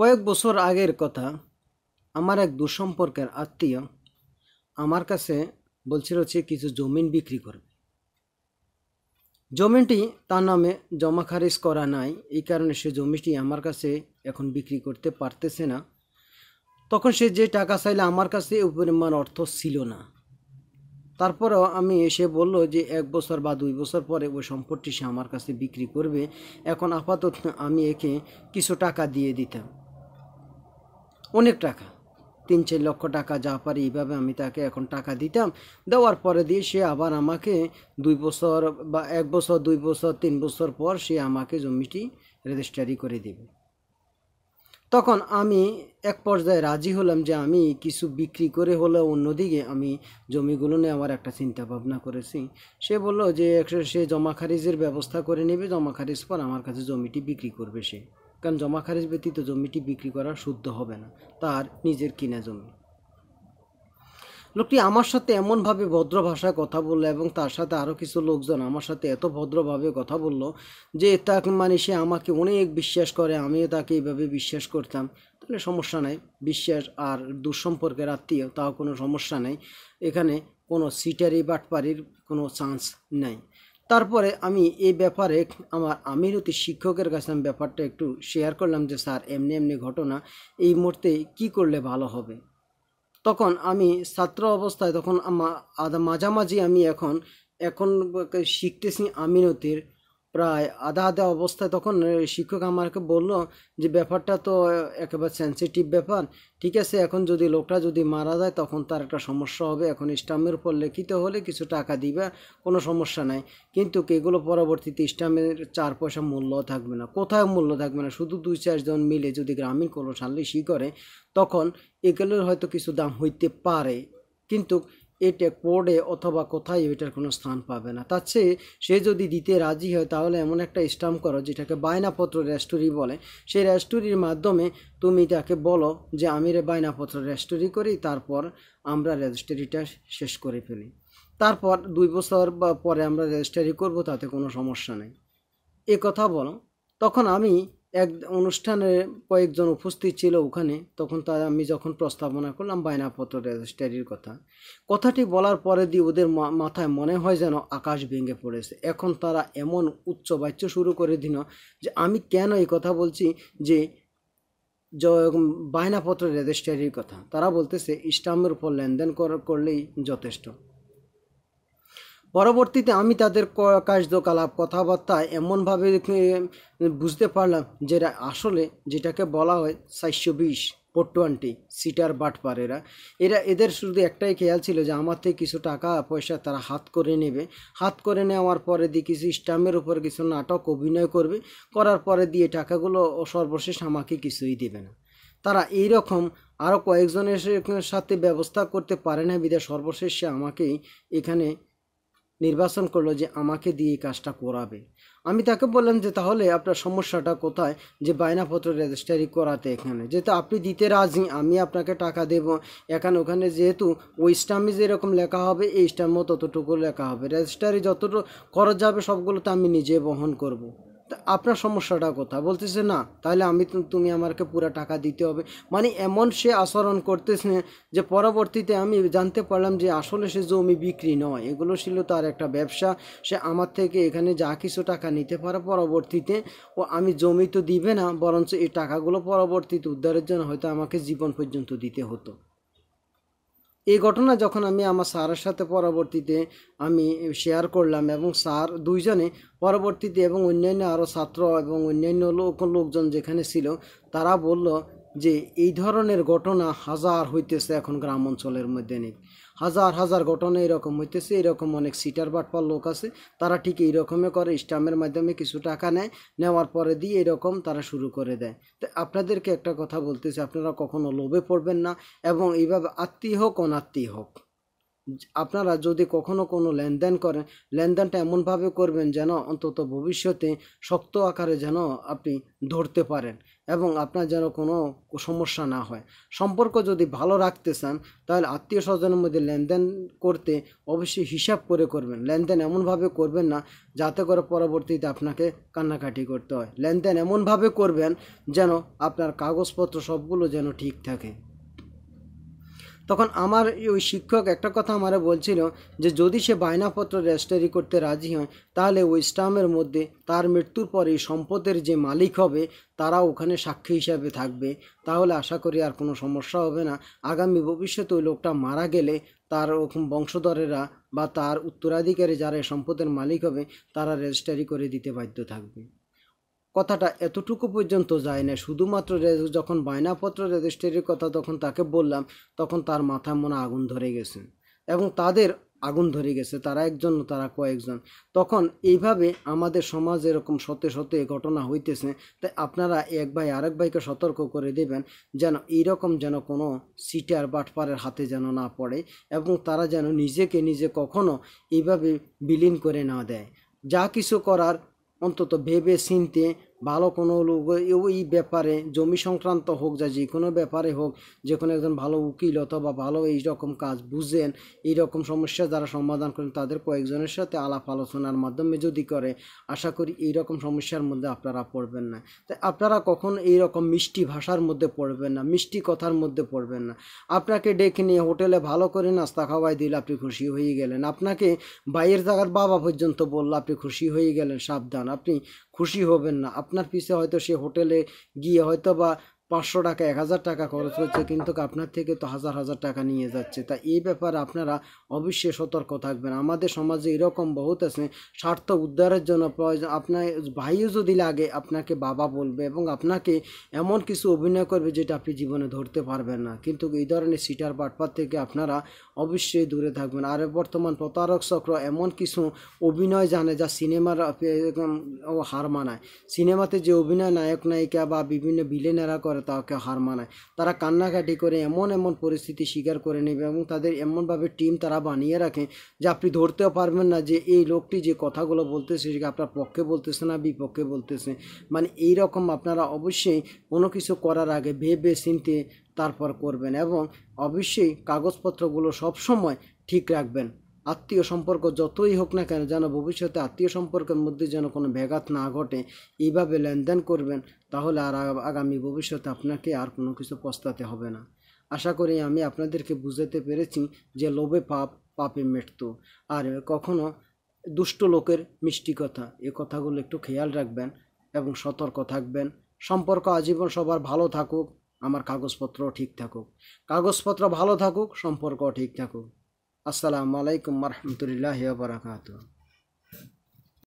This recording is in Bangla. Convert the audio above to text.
কয়েক বছর আগের কথা আমার এক দুঃসম্পর্কের আত্মীয় আমার কাছে বলছিল যে কিছু জমিন বিক্রি করবে জমিটি তার নামে জমা খারিজ করা নাই এই কারণে সে জমিটি আমার কাছে এখন বিক্রি করতে পারতেছে না তখন সে যে টাকা চাইলে আমার কাছে এই পরিমাণ অর্থ ছিল না তারপরেও আমি এসে বলল যে এক বছর বা দুই বছর পরে ওই সম্পদটি সে আমার কাছে বিক্রি করবে এখন আপাতত আমি একে কিছু টাকা দিয়ে দিতাম অনেক টাকা তিন চার লক্ষ টাকা যা পারি এইভাবে আমি তাকে এখন টাকা দিতাম দেওয়ার পরে দিয়ে সে আবার আমাকে দুই বছর বা এক বছর দুই বছর তিন বছর পর সে আমাকে জমিটি রেজিস্ট্রারি করে দেবে তখন আমি এক পর্যায়ে রাজি হলাম যে আমি কিছু বিক্রি করে হলেও অন্যদিকে আমি জমিগুলো নিয়ে আমার একটা চিন্তা ভাবনা করেছি সে বলল যে সে জমা খারিজের ব্যবস্থা করে নেবে জমা খারিজ পর আমার কাছে জমিটি বিক্রি করবে সে কারণ জমা খারিজ ব্যতীত জমিটি বিক্রি করা শুদ্ধ হবে না তার নিজের কিনা জমি লোকটি আমার সাথে এমনভাবে ভদ্র ভাষায় কথা বললো এবং তার সাথে আরও কিছু লোকজন আমার সাথে এত ভদ্রভাবে কথা বলল যে তা মানে সে আমাকে অনেক বিশ্বাস করে আমিও তাকে এইভাবে বিশ্বাস করতাম তাহলে সমস্যা নাই বিশ্বাস আর দুঃসম্পর্কের আত্মীয় তাও কোনো সমস্যা নেই এখানে কোনো সিটারি বাটপারির কোনো চান্স নাই তারপরে আমি এই ব্যাপারে আমার আমিরতি শিক্ষকের কাছে আমি ব্যাপারটা একটু শেয়ার করলাম যে স্যার এমনি এমনি ঘটনা এই মুহূর্তে কি করলে ভালো হবে তখন আমি ছাত্র অবস্থায় তখন মাঝামাঝি আমি এখন এখন শিখতেছি আমিনতির প্রায় আধা আধা অবস্থায় তখন শিক্ষক আমাকে বলল যে ব্যাপারটা তো একেবারে সেন্সিটিভ ব্যাপার ঠিক আছে এখন যদি লোকটা যদি মারা যায় তখন তার একটা সমস্যা হবে এখন স্টামের উপর লিখিত হলে কিছু টাকা দিবে কোনো সমস্যা নাই কিন্তু এগুলো পরবর্তীতে স্টামের চার পয়সা মূল্য থাকবে না কোথায় মূল্য থাকবে না শুধু দুই চারজন মিলে যদি গ্রামীণ কোনো সালিশি করে তখন এগুলোর হয়তো কিছু দাম হইতে পারে কিন্তু এটা কোডে অথবা কোথায় এটার কোনো স্থান পাবে না তার চেয়ে সে যদি দিতে রাজি হয় তাহলে এমন একটা স্টাম্প করো যেটাকে বায়নাপত্র রেস্টুরি বলে সেই রেস্টুরির মাধ্যমে তুমি তাকে বলো যে আমি রে বায়নাপত্র রেস্টুরি করি তারপর আমরা রেজিস্ট্রিটা শেষ করে ফেলি তারপর দুই বছর পরে আমরা রেজিস্ট্রি করব তাতে কোনো সমস্যা নেই এ কথা বলো তখন আমি এক অনুষ্ঠানে কয়েকজন উপস্থিত ছিল ওখানে তখন তা আমি যখন প্রস্তাবনা করলাম বায়নাপত্র রেজিস্ট্রারির কথা কথাটি বলার পরে দিয়ে ওদের মাথায় মনে হয় যেন আকাশ ভেঙে পড়েছে এখন তারা এমন উচ্চ বাচ্য শুরু করে দিন যে আমি কেন এই কথা বলছি যে বায়নাপত্র রেজিস্ট্রারির কথা তারা বলতেছে স্টাম্পের উপর লেনদেন করলেই যথেষ্ট পরবর্তীতে আমি তাদের কার্যকলাপ কথাবার্তা এমনভাবে বুঝতে পারলাম যেটা আসলে যেটাকে বলা হয় সাতশো বিশ ফোর টোয়েন্টি সিটার বাটপারেরা এরা এদের শুধু একটাই খেয়াল ছিল যে আমার থেকে কিছু টাকা পয়সা তারা হাত করে নেবে হাত করে নেওয়ার পরে দিয়ে কিছু স্ট্যাম্পের উপর কিছু নাটক অভিনয় করবে করার পরে দিয়ে টাকাগুলো সর্বশেষ আমাকে কিছুই দেবে না তারা এই রকম আরও কয়েকজনের সাথে ব্যবস্থা করতে পারে না বিদে সর্বশেষে আমাকেই এখানে নির্বাচন করলো যে আমাকে দিয়ে এই কাজটা করাবে আমি তাকে বললাম যে তাহলে আপনার সমস্যাটা কোথায় যে বায়নাপত্র রেজিস্ট্রারি করাতে এখানে যেহেতু আপনি দিতে রাজি আমি আপনাকে টাকা দেব এখানে ওখানে যেহেতু ওই স্টামে যেরকম লেখা হবে এই স্টামও ততটুকু লেখা হবে রেজিস্ট্রারি যতটুকু খরচ যাবে সবগুলো তো আমি নিজে বহন করব। আপনার সমস্যাটা কোথায় বলতেছে না তাহলে আমি তুমি আমাকে পুরো টাকা দিতে হবে মানে এমন সে আচরণ করতেছে যে পরবর্তীতে আমি জানতে পারলাম যে আসলে সে জমি বিক্রি নয় এগুলো ছিল তার একটা ব্যবসা সে আমার থেকে এখানে যা কিছু টাকা নিতে পারে পরবর্তীতে ও আমি জমি তো দিবে না বরঞ্চ এই টাকাগুলো পরবর্তীতে উদ্ধারের জন্য হয়তো আমাকে জীবন পর্যন্ত দিতে হতো এই ঘটনা যখন আমি আমার স্যারের সাথে পরবর্তীতে আমি শেয়ার করলাম এবং স্যার দুইজনে পরবর্তীতে এবং অন্যান্য আরও ছাত্র এবং অন্যান্য লোক লোকজন যেখানে ছিল তারা বলল যে এই ধরনের ঘটনা হাজার হইতেছে এখন গ্রাম অঞ্চলের মধ্যে নেই হাজার হাজার ঘটনা এরকম হইতেছে এরকম অনেক সিটার বাটপার লোক আছে তারা ঠিক এইরকমই করে স্ট্যাম্পের মাধ্যমে কিছু টাকা নেয় নেওয়ার পরে দিয়ে এরকম তারা শুরু করে দেয় তো আপনাদেরকে একটা কথা বলতেছি আপনারা কখনো লোভে পড়বেন না এবং এইভাবে আত্মীয় হোক অনাত্মীয় হোক আপনারা যদি কখনো কোনো লেনদেন করেন লেনদেনটা এমনভাবে করবেন যেন অন্তত ভবিষ্যতে শক্ত আকারে যেন আপনি ধরতে পারেন এবং আপনার যেন কোনো সমস্যা না হয় সম্পর্ক যদি ভালো রাখতে চান তাহলে আত্মীয় স্বজনের মধ্যে লেনদেন করতে অবশ্যই হিসাব করে করবেন লেনদেন এমনভাবে করবেন না যাতে করে পরবর্তীতে আপনাকে কান্নাকাটি করতে হয় লেনদেন এমনভাবে করবেন যেন আপনার কাগজপত্র সবগুলো যেন ঠিক থাকে তখন আমার ওই শিক্ষক একটা কথা আমারে বলছিল যে যদি সে বায়নাপত্র রেজিস্টারি করতে রাজি হয় তাহলে ওই স্টামের মধ্যে তার মৃত্যুর পরে সম্পদের যে মালিক হবে তারা ওখানে সাক্ষী হিসাবে থাকবে তাহলে আশা করি আর কোনো সমস্যা হবে না আগামী ভবিষ্যতে ওই লোকটা মারা গেলে তার ওরকম বংশধরেরা বা তার উত্তরাধিকারী যারা সম্পদের মালিক হবে তারা রেজিস্টারি করে দিতে বাধ্য থাকবে কথাটা এতটুকু পর্যন্ত যায় না শুধুমাত্র যখন বায়নাপত্র রেজিস্ট্রির কথা তখন তাকে বললাম তখন তার মাথা মনে আগুন ধরে গেছে এবং তাদের আগুন ধরে গেছে তারা একজন তারা কয়েকজন তখন এইভাবে আমাদের সমাজে এরকম সতে সতে ঘটনা হইতেছে তাই আপনারা এক ভাই আরেক ভাইকে সতর্ক করে দেবেন যেন এইরকম যেন কোনো সিটার বাটপারের হাতে যেন না পড়ে এবং তারা যেন নিজেকে নিজে কখনো এইভাবে বিলীন করে না দেয় যা কিছু করার অন্তত ভেবে চিনতে ভালো কোনো লোক ওই ব্যাপারে জমি সংক্রান্ত হোক যা যে কোনো ব্যাপারে হোক যে কোনো একজন ভালো উকিল অথবা ভালো এই রকম কাজ বুঝেন এই রকম সমস্যা যারা সমাধান করেন তাদের কয়েকজনের সাথে আলাপ আলোচনার মাধ্যমে যদি করে আশা করি এই রকম সমস্যার মধ্যে আপনারা পড়বেন না তাই আপনারা কখন এই রকম মিষ্টি ভাষার মধ্যে পড়বেন না মিষ্টি কথার মধ্যে পড়বেন না আপনাকে ডেকে নিয়ে হোটেলে ভালো করে নাস্তা খাওয়াই দিলে আপনি খুশি হয়ে গেলেন আপনাকে বাইরের জায়গার বাবা পর্যন্ত বললো আপনি খুশি হয়ে গেলেন সাবধান আপনি খুশি হবেন না আপনার পিছে হয়তো সে হোটেলে গিয়ে হয়তো বা পাঁচশো টাকা এক হাজার টাকা খরচ হচ্ছে কিন্তু আপনার থেকে তো হাজার হাজার টাকা নিয়ে যাচ্ছে তা এই ব্যাপারে আপনারা অবশ্যই সতর্ক থাকবেন আমাদের সমাজে এরকম বহুত আছে স্বার্থ উদ্ধারের জন্য প্রয়োজন আপনার ভাইও যদি লাগে আপনাকে বাবা বলবে এবং আপনাকে এমন কিছু অভিনয় করবে যেটা আপনি জীবনে ধরতে পারবেন না কিন্তু এই ধরনের সিটার পাটপার থেকে আপনারা অবশ্যই দূরে থাকবেন আর বর্তমান প্রতারক চক্র এমন কিছু অভিনয় জানে যা সিনেমার হার মানায় সিনেমাতে যে অভিনয় নায়ক নায়িকা বা বিভিন্ন বিলেনেরা করে তাকে হার মানায় তারা কান্নাকাটি করে এমন এমন পরিস্থিতি স্বীকার করে নেবে এবং তাদের এমনভাবে টিম তারা বানিয়ে রাখে যে আপনি ধরতেও পারবেন না যে এই লোকটি যে কথাগুলো বলতেছে সেটা আপনার পক্ষে বলতেছে না বিপক্ষে বলতেছে মানে এই রকম আপনারা অবশ্যই কোনো কিছু করার আগে ভেবে চিনতে তারপর করবেন এবং অবশ্যই কাগজপত্রগুলো সবসময় ঠিক রাখবেন আত্মীয় সম্পর্ক যতই হোক না কেন যেন ভবিষ্যতে আত্মীয় সম্পর্কের মধ্যে যেন কোনো ব্যাঘাত না ঘটে এইভাবে লেনদেন করবেন তাহলে আর আগামী ভবিষ্যতে আপনাকে আর কোনো কিছু পস্তাতে হবে না আশা করি আমি আপনাদেরকে বুঝাতে পেরেছি যে লোভে পাপ পাপে মৃত্যু আর কখনো দুষ্ট লোকের মিষ্টি কথা এ কথাগুলো একটু খেয়াল রাখবেন এবং সতর্ক থাকবেন সম্পর্ক আজীবন সবার ভালো থাকুক আমার কাগজপত্র ঠিক থাকুক কাগজপত্র ভালো থাকুক সম্পর্ক ঠিক থাকুক আসসালামু আলাইকুম রহমতুলিল্লাহ বারাকাতু